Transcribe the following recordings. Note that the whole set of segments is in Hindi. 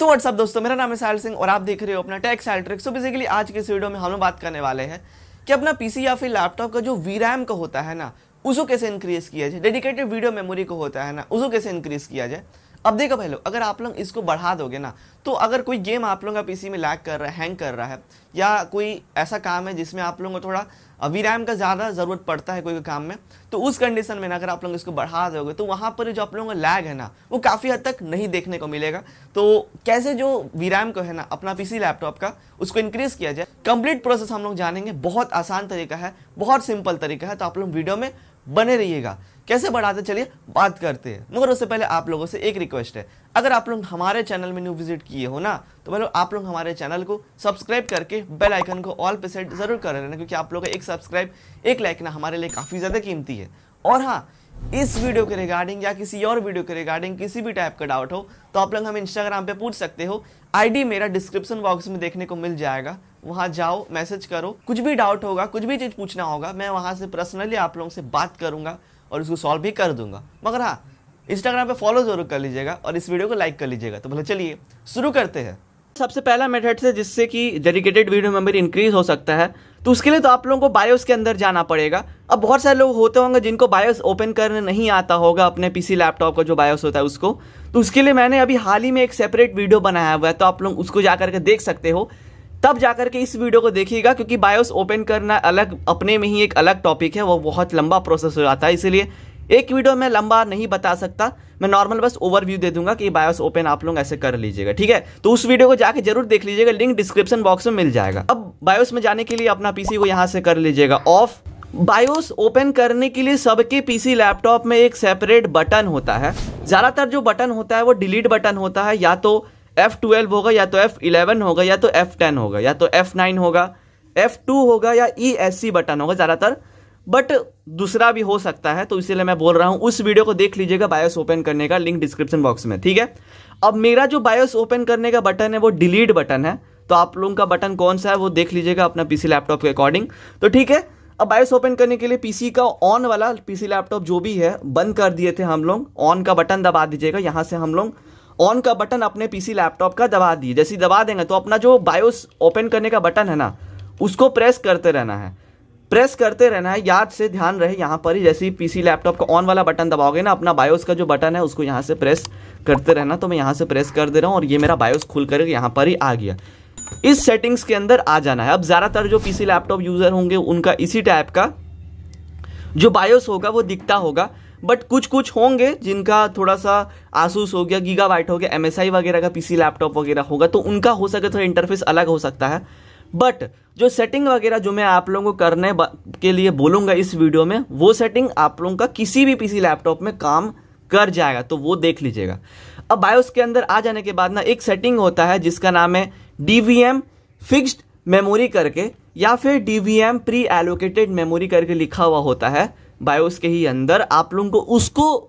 तो व्हाट्सअप दोस्तों मेरा नाम है साहल सिंह और आप देख रहे हो अपना टेक साइल ट्रिक सो बेसिकली आज के इस वीडियो में हम लोग बात करने वाले हैं कि अपना पीसी या फिर लैपटॉप का जो वी रैम का होता है ना उसको कैसे इंक्रीज किया जाए डेडिकेटेड वीडियो मेमोरी को होता है ना उसको कैसे इंक्रीज किया जाए अब देखो भाई लोग अगर आप लोग इसको बढ़ा दोगे ना तो अगर कोई गेम आप लोगों का पीसी में लैग कर रहा है हैंग कर रहा है या कोई ऐसा काम है जिसमें आप लोगों को थोड़ा वी रैम का ज़्यादा ज़रूरत पड़ता है कोई काम में तो उस कंडीशन में ना अगर आप लोग इसको बढ़ा दोगे तो वहाँ पर जो आप लोगों का लैग है ना वो काफ़ी हद तक नहीं देखने को मिलेगा तो कैसे जो वी रैम को है ना अपना पी लैपटॉप का उसको इंक्रीज़ किया जाए कंप्लीट प्रोसेस हम लोग जानेंगे बहुत आसान तरीका है बहुत सिंपल तरीका है तो आप लोग वीडियो में बने रहिएगा कैसे बढ़ाते चलिए बात करते हैं मगर उससे पहले आप लोगों से एक रिक्वेस्ट है अगर आप लोग हमारे चैनल में न्यू विजिट किए हो ना तो मतलब आप लोग हमारे चैनल को सब्सक्राइब करके बेल आइकन को ऑल पे सेट जरूर कर लेना क्योंकि आप लोग का एक सब्सक्राइब एक लाइक ना हमारे लिए काफ़ी ज़्यादा कीमती है और हाँ इस वीडियो के रिगार्डिंग या किसी और वीडियो के रिगार्डिंग किसी भी टाइप का डाउट हो तो आप लोग हमें इंस्टाग्राम पर पूछ सकते हो आई मेरा डिस्क्रिप्शन बॉक्स में देखने को मिल जाएगा वहाँ जाओ मैसेज करो कुछ भी डाउट होगा कुछ भी चीज़ पूछना होगा मैं वहाँ से पर्सनली आप लोगों से बात करूँगा और उसको सॉल्व भी कर दूंगा मगर हाँ इंस्टाग्राम पे फॉलो जरूर कर लीजिएगा और इस वीडियो को लाइक कर लीजिएगा तो भले चलिए शुरू करते हैं सबसे पहला मेथड से जिससे कि डेडिकेटेड वीडियो मेमोरी इंक्रीज हो सकता है तो उसके लिए तो आप लोगों को बायोस के अंदर जाना पड़ेगा अब बहुत सारे लोग होते होंगे जिनको बायोस ओपन करने नहीं आता होगा अपने पीसी लैपटॉप का जो बायोस होता है उसको तो उसके लिए मैंने अभी हाल ही में एक सेपरेट वीडियो बनाया हुआ है तो आप लोग उसको जा करके देख सकते हो तब जाकर के इस वीडियो को देखिएगा क्योंकि बायोस ओपन करना अलग अपने में ही एक अलग टॉपिक है वो बहुत लंबा प्रोसेस हो जाता है इसीलिए एक वीडियो मैं लंबा नहीं बता सकता मैं नॉर्मल बस ओवरव्यू दे दूंगा कि बायोस ओपन आप लोग ऐसे कर लीजिएगा ठीक है तो उस वीडियो को जाके जरूर देख लीजिएगा लिंक डिस्क्रिप्शन बॉक्स में मिल जाएगा अब बायोस में जाने के लिए अपना पीसी को यहाँ से कर लीजिएगा ऑफ बायोस ओपन करने के लिए सबके पीसी लैपटॉप में एक सेपरेट बटन होता है ज़्यादातर जो बटन होता है वो डिलीट बटन होता है या तो एफ ट्वेल्व होगा या तो एफ इलेवन होगा या तो एफ टेन होगा या तो एफ नाइन होगा एफ टू होगा या ई एस सी बटन होगा ज़्यादातर बट दूसरा भी हो सकता है तो इसीलिए मैं बोल रहा हूँ उस वीडियो को देख लीजिएगा बायोस ओपन करने का लिंक डिस्क्रिप्शन बॉक्स में ठीक है अब मेरा जो बायोस ओपन करने का बटन है वो डिलीट बटन है तो आप लोगों का बटन कौन सा है वो देख लीजिएगा अपना पीसी लैपटॉप के अकॉर्डिंग तो ठीक है अब बायोस ओपन करने के लिए पीसी का ऑन वाला पीसी लैपटॉप जो भी है बंद कर दिए थे हम लोग ऑन का बटन दबा दीजिएगा यहाँ से हम लोग ऑन का बटन अपने पीसी लैपटॉप का दबा दिए जैसे दबा देंगे तो अपना जो बायोस ओपन करने का बटन है ना उसको प्रेस करते रहना है प्रेस करते रहना है याद से ध्यान रहे यहाँ पर ही जैसे ही पीसी लैपटॉप का ऑन वाला बटन दबाओगे ना अपना बायोस का जो बटन है उसको यहाँ से प्रेस करते रहना तो मैं यहाँ से प्रेस कर दे रहा हूँ और ये मेरा बायोस खुल कर यहाँ पर ही आ गया इस सेटिंग्स के अंदर आ जाना है अब ज़्यादातर जो पीसी लैपटॉप यूज़र होंगे उनका इसी टाइप का जो बायोस होगा वो दिखता होगा बट कुछ कुछ होंगे जिनका थोड़ा सा आसूस हो गया गीगा वाइट हो गया एम वगैरह का पीसी लैपटॉप वगैरह होगा तो उनका हो सके थोड़ा तो इंटरफेस अलग हो सकता है बट जो सेटिंग वगैरह जो मैं आप लोगों को करने के लिए बोलूँगा इस वीडियो में वो सेटिंग आप लोगों का किसी भी पीसी लैपटॉप में काम कर जाएगा तो वो देख लीजिएगा अब बायोस के अंदर आ जाने के बाद ना एक सेटिंग होता है जिसका नाम है D V M fixed memory करके या फिर D V M pre allocated memory करके लिखा हुआ होता है बायोस के ही अंदर आप लोगों को उसको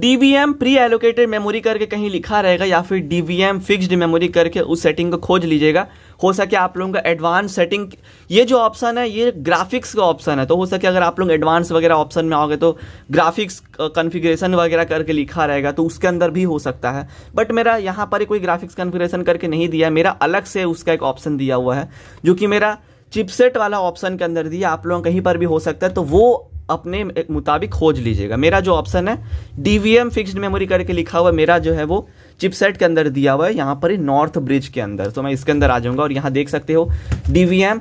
D V M pre allocated memory करके कहीं लिखा रहेगा या फिर D V M fixed memory करके उस सेटिंग को खोज लीजिएगा हो सके आप लोगों का एडवांस सेटिंग ये जो ऑप्शन है ये ग्राफिक्स का ऑप्शन है तो हो सके अगर आप लोग एडवांस वगैरह ऑप्शन में आओगे तो ग्राफिक्स कन्फिग्रेशन वगैरह करके लिखा रहेगा तो उसके अंदर भी हो सकता है बट मेरा यहाँ पर कोई ग्राफिक्स कन्फिग्रेशन करके नहीं दिया मेरा अलग से उसका एक ऑप्शन दिया हुआ है जो कि मेरा चिपसेट वाला ऑप्शन के अंदर दिया आप लोगों कहीं पर भी हो सकता है तो वो अपने मुताबिक खोज लीजिएगा मेरा जो ऑप्शन है D V M fixed memory करके लिखा हुआ मेरा जो है वो चिपसेट के अंदर दिया हुआ है यहाँ पर नॉर्थ ब्रिज के अंदर तो मैं इसके अंदर आ जाऊँगा और यहाँ देख सकते हो D V M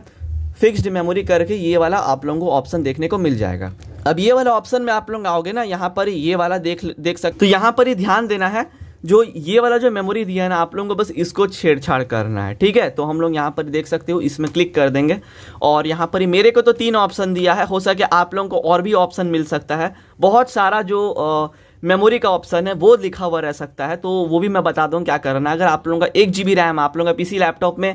fixed memory करके ये वाला आप लोगों को ऑप्शन देखने को मिल जाएगा अब ये वाला ऑप्शन में आप लोग आओगे ना यहाँ पर ये वाला देख देख सकते तो यहाँ पर ही ध्यान देना है जो ये वाला जो मेमोरी दिया है ना आप लोगों को बस इसको छेड़छाड़ करना है ठीक है तो हम लोग यहाँ पर देख सकते हो इसमें क्लिक कर देंगे और यहाँ पर मेरे को तो तीन ऑप्शन दिया है हो सके आप लोगों को और भी ऑप्शन मिल सकता है बहुत सारा जो आ, मेमोरी का ऑप्शन है वो लिखा हुआ रह सकता है तो वो भी मैं बता दूँ क्या करना अगर आप लोगों का एक जी रैम आप लोगों का पीसी लैपटॉप में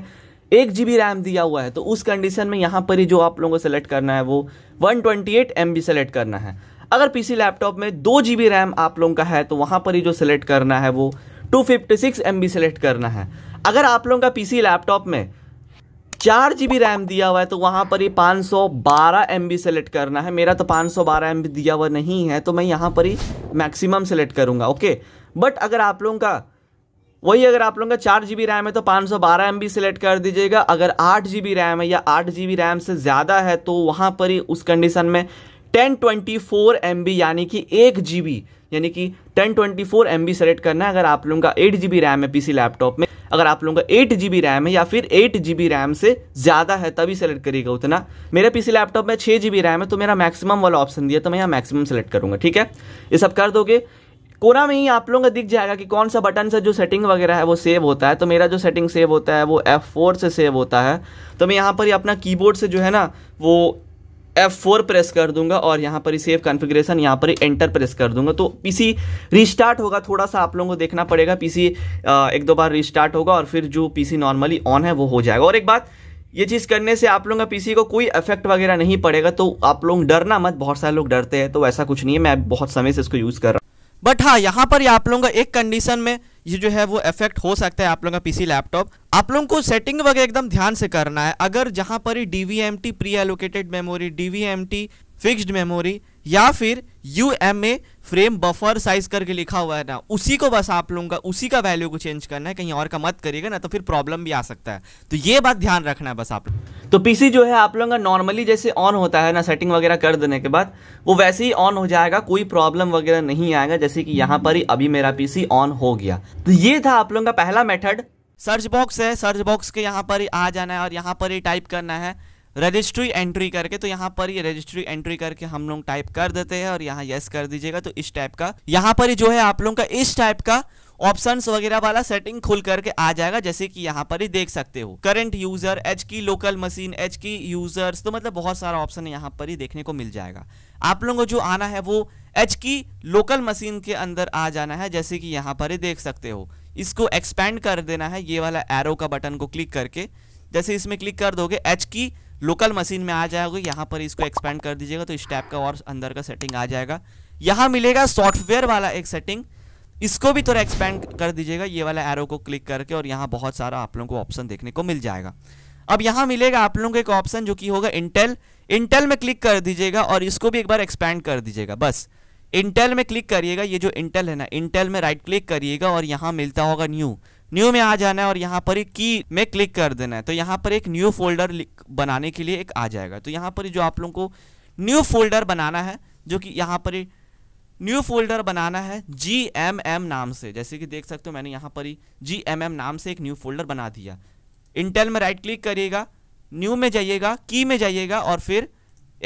एक जी रैम दिया हुआ है तो उस कंडीशन में यहाँ पर ही जो आप लोगों को सेलेक्ट करना है वो वन ट्वेंटी एट सेलेक्ट करना है अगर पीसी लैपटॉप में दो जी रैम आप लोगों का है तो वहां पर ही जो सिलेक्ट करना है वो two fifty six M select करना है अगर आप लोगों का पीसी लैपटॉप में चार जी रैम दिया हुआ है तो वहां पर ही पाँच सौ बारह एम सेलेक्ट करना है मेरा तो पाँच सौ बारह एम दिया हुआ नहीं है तो मैं यहाँ पर ही मैक्सिमम सेलेक्ट करूंगा ओके बट अगर आप लोगों का वही अगर आप लोगों का चार जी रैम है तो पाँच सौ बारह एम सेलेक्ट कर दीजिएगा अगर आठ जी रैम है या आठ जी रैम से ज़्यादा है तो वहाँ पर ही उस कंडीशन में ten twenty four M B यानी कि एक जी बी यानी कि ten twenty four M B select करना है अगर आप लोगों का एट जी बी रैम है पीसी लैपटॉप में अगर आप लोगों का एट जी बी रैम है या फिर एट जी बी रैम से ज़्यादा है तभी सेलेक्ट करिएगा उतना मेरे पीसी लैपटॉप में छः जी बी रैम है तो मेरा मैक्सिमम वाला ऑप्शन दिया तो मैं यहाँ मैक्सिमम सेलेक्ट करूँगा ठीक है ये सब कर दोगे कोना में ही आप लोगों का दिख जाएगा कि कौन सा बटन से जो सेटिंग वगैरह है वो सेव होता है तो मेरा जो सेटिंग सेव होता है वो एफ फोर से सेव होता है तो मैं यहाँ पर अपना कीबोर्ड से जो है ना वो F4 प्रेस कर दूंगा और यहाँ पर सेव कॉन्फ़िगरेशन यहाँ पर एंटर प्रेस कर दूंगा तो पीसी रिस्टार्ट होगा थोड़ा सा आप लोगों को देखना पड़ेगा पीसी एक दो बार रिस्टार्ट होगा और फिर जो पीसी नॉर्मली ऑन है वो हो जाएगा और एक बात ये चीज़ करने से आप लोगों का पीसी को कोई इफेक्ट वगैरह नहीं पड़ेगा तो आप लोग डरना मत बहुत सारे लोग डरते हैं तो ऐसा कुछ नहीं है मैं बहुत समय से इसको यूज़ कर रहा हूँ बट हाँ यहाँ पर आप लोगों का एक कंडीशन में ये जो है वो इफेक्ट हो सकता है आप लोगों का पीसी लैपटॉप आप लोगों को सेटिंग वगैरह एकदम ध्यान से करना है अगर जहां पर ही DVMT T pre allocated memory DVMT T fixed memory या फिर U M A frame buffer size करके लिखा हुआ है ना उसी को बस आप लोगों का उसी का वैल्यू को चेंज करना है कहीं और का मत करिएगा ना तो फिर प्रॉब्लम भी आ सकता है तो ये बात ध्यान रखना है बस आप लोग तो पीसी जो है आप लोगों का नॉर्मली जैसे ऑन होता है ना सेटिंग वगैरह कर देने के बाद वो वैसे ही ऑन हो जाएगा कोई प्रॉब्लम वगैरह नहीं आएगा जैसे कि यहाँ पर ही अभी मेरा पीसी ऑन हो गया तो ये था आप लोगों का पहला मेथड सर्च बॉक्स है सर्च बॉक्स के यहाँ पर ही आ जाना है और यहाँ पर ही टाइप करना है रजिस्ट्री एंट्री करके तो यहाँ पर ये रजिस्ट्री एंट्री करके हम लोग टाइप कर देते हैं और यहाँ यस कर दीजिएगा तो इस टाइप का यहाँ पर जो है आप लोग का इस टाइप का ऑप्शन वगैरह वाला सेटिंग खुल करके आ जाएगा जैसे कि यहाँ पर ही देख सकते हो current user H key local machine H key users तो मतलब बहुत सारा ऑप्शन यहाँ पर ही देखने को मिल जाएगा आप लोगों को जो आना है वो एच की लोकल मशीन के अंदर आ जाना है जैसे कि यहाँ पर ही देख सकते हो इसको एक्सपेंड कर देना है ये वाला एरो का बटन को क्लिक करके जैसे इसमें क्लिक कर दोगे एच की लोकल मशीन में आ जाएगा यहाँ पर इसको एक्सपेंड कर दीजिएगा तो इस टैप का और अंदर का सेटिंग आ जाएगा यहाँ मिलेगा सॉफ्टवेयर वाला एक सेटिंग इसको भी थोड़ा एक्सपेंड कर दीजिएगा ये वाला एरो को क्लिक करके और यहाँ बहुत सारा आप लोगों को ऑप्शन देखने को मिल जाएगा अब यहाँ मिलेगा आप लोगों को एक ऑप्शन जो कि होगा इंटेल इंटेल में क्लिक कर दीजिएगा और इसको भी एक बार एक्सपेंड कर दीजिएगा बस इंटेल में क्लिक करिएगा ये जो इंटेल है ना इंटेल में राइट क्लिक करिएगा और यहाँ मिलता होगा न्यू न्यू में आ जाना है और यहाँ पर एक की में क्लिक कर देना है तो यहाँ पर एक न्यू फोल्डर बनाने के लिए एक आ जाएगा तो यहाँ पर जो आप लोगों को न्यू फोल्डर बनाना है जो कि यहाँ पर न्यू फोल्डर बनाना है जी एम एम नाम से जैसे कि देख सकते हो मैंने यहाँ पर ही जी एम एम नाम से एक न्यू फोल्डर बना दिया इंटेल में राइट क्लिक करिएगा न्यू में जाइएगा की में जाइएगा और फिर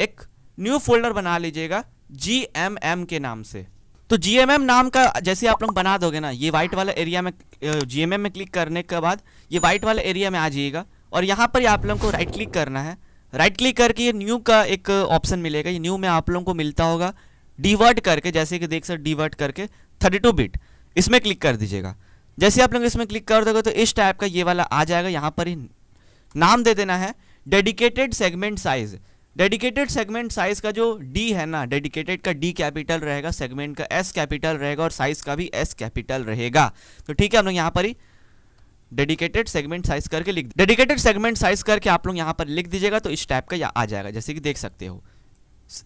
एक न्यू फोल्डर बना लीजिएगा जी एम एम के नाम से तो जीएमएम नाम का जैसे आप लोग बना दोगे ना ये व्हाइट वाला एरिया में जीएमएम में क्लिक करने के बाद ये व्हाइट वाला एरिया में आ जाइएगा और यहाँ पर आप लोगों को राइट क्लिक करना है राइट क्लिक करके ये न्यू का एक ऑप्शन मिलेगा ये न्यू में आप लोगों को मिलता होगा डिवर्ट करके जैसे कि देख सकते डिवर्ट करके 32 बिट इसमें क्लिक कर दीजिएगा जैसे आप लोग इसमें क्लिक कर दोगे तो इस टाइप का ये वाला आ जाएगा यहाँ पर ही नाम दे देना है dedicated segment size dedicated segment size का जो डी है ना डेडिकेटेड का डी कैपिटल रहेगा सेगमेंट का एस कैपिटल रहेगा और साइज का भी एस कैपिटल रहेगा तो ठीक है हम लोग यहाँ पर ही डेडिकेटेड सेगमेंट साइज करके लिख डेडिकेटेड सेगमेंट साइज करके आप लोग यहाँ पर लिख दीजिएगा तो इस टाइप का आ जाएगा जैसे कि देख सकते हो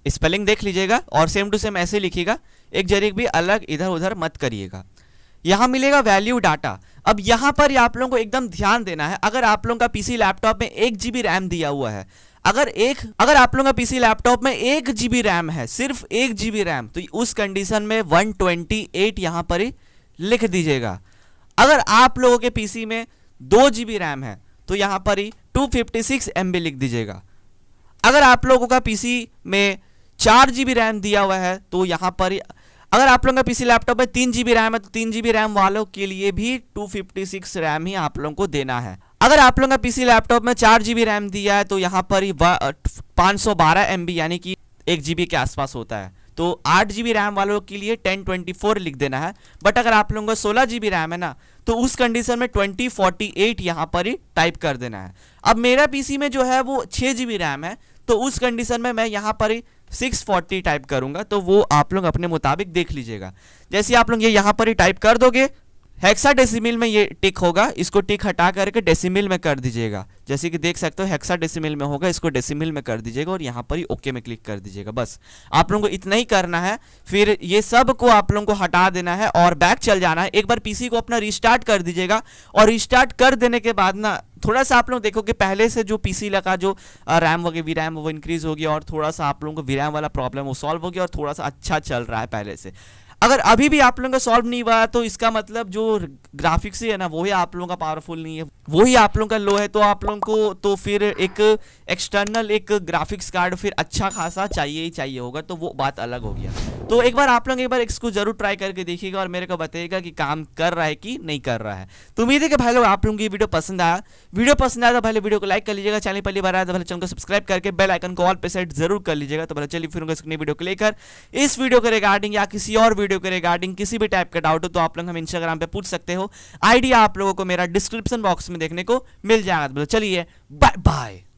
स्पेलिंग देख लीजिएगा और सेम टू सेम ऐसे लिखिएगा एक जरिए भी अलग इधर उधर मत करिएगा यहाँ मिलेगा वैल्यू डाटा अब यहाँ पर आप लोगों को एकदम ध्यान देना है अगर आप लोगों का पीसी लैपटॉप में एक जीबी रैम दिया हुआ है अगर एक अगर आप लोगों का पीसी लैपटॉप में एक जीबी रैम है सिर्फ एक जीबी रैम तो उस कंडीशन में वन ट्वेंटी एट यहां पर ही लिख दीजिएगा अगर आप लोगों के पीसी में दो जीबी रैम है तो यहां पर ही टू फिफ्टी लिख दीजिएगा अगर आप लोगों का पीसी में चार जीबी रैम दिया हुआ है तो यहां पर ही अगर आप लोगों का पीसी लैपटॉप है तीन जीबी रैम है तो तीन जीबी रैम वालों के लिए भी टू फिफ्टी सिक्स रैम ही आप लोगों को देना है अगर आप लोगों का पीसी लैपटॉप में चार जीबी रैम दिया है तो यहाँ पर ही पाँच सौ बारह एम बी यानी कि एक जीबी के आसपास होता है तो आठ जीबी रैम वालों के लिए टेन ट्वेंटी फोर लिख देना है बट अगर आप लोगों का सोलह जीबी रैम है ना तो उस कंडीशन में ट्वेंटी फोर्टी एट यहाँ पर ही टाइप कर देना है अब मेरा पीसी में जो है वो छः जीबी रैम है तो उस कंडीशन में मैं यहाँ पर ही 640 टाइप करूंगा तो वो आप लोग अपने मुताबिक देख लीजिएगा जैसे आप लोग ये यहाँ पर ही टाइप कर दोगे हेक्सा डेसिमिल में ये टिक होगा इसको टिक हटा करके डेसिमिल में कर दीजिएगा जैसे कि देख सकते हो हेक्सा डेसिमिल में होगा इसको डेसिमिल में कर दीजिएगा और यहाँ पर ही ओके में क्लिक कर दीजिएगा बस आप लोगों को इतना ही करना है फिर ये सब को आप लोगों को हटा देना है और बैक चल जाना है एक बार पीसी को अपना रिस्टार्ट कर दीजिएगा और रिस्टार्ट कर देने के बाद ना थोड़ा सा आप लोग देखो कि पहले से जो पी लगा जो रैम वगैरह वी रैम वो इंक्रीज़ हो गया और थोड़ा सा आप लोगों को वी रैम वाला प्रॉब्लम वो सॉल्व हो गया और थोड़ा सा अच्छा चल रहा है पहले से अगर अभी भी आप लोगों का सॉल्व नहीं हुआ तो इसका मतलब जो ग्राफिक्स है ना वो ही आप लोगों का पावरफुल नहीं है वही आप लोगों का लो है तो आप लोगों को तो फिर एक एक्सटर्नल एक ग्राफिक्स कार्ड फिर अच्छा खासा चाहिए ही चाहिए होगा तो वो बात अलग हो गया तो एक बार आप लोग एक बार इसको जरूर ट्राई करके देखिएगा और मेरे को बताइएगा कि काम कर रहा है कि नहीं कर रहा है तो उम्मीद है कि भाई लोग आप लोगों की वीडियो पसंद आया वीडियो पसंद आया तो भाई वीडियो को लाइक कर लीजिएगा चैनल पहली बार आया तो भले चैनल को सब्सक्राइब करके बेल आइकन को ऑल पे सेट जरूर कर लीजिएगा तो भले चलिए फिर उनका वीडियो को लेकर इस वीडियो के रिगार्डिंग या किसी और वीडियो के रिगार्डिंग किसी भी टाइप का डाउट हो तो आप लोग हम इंस्टाग्राम पर पूछ सकते हो आइडिया आप लोगों को मेरा डिस्क्रिप्शन बॉक्स में देखने को मिल जाएगा तो चलिए बाय बाय